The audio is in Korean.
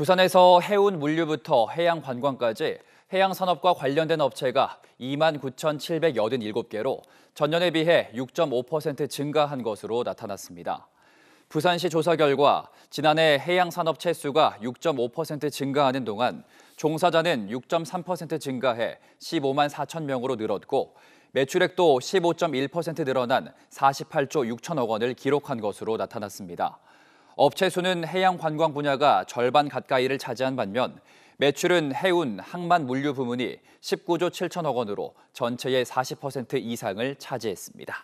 부산에서 해운 물류부터 해양 관광까지 해양 산업과 관련된 업체가 2만 9,787개로 전년에 비해 6.5% 증가한 것으로 나타났습니다. 부산시 조사 결과 지난해 해양 산업 채수가 6.5% 증가하는 동안 종사자는 6.3% 증가해 15만 4천 명으로 늘었고 매출액도 15.1% 늘어난 48조 6천억 원을 기록한 것으로 나타났습니다. 업체 수는 해양 관광 분야가 절반 가까이를 차지한 반면 매출은 해운, 항만 물류 부문이 19조 7천억 원으로 전체의 40% 이상을 차지했습니다.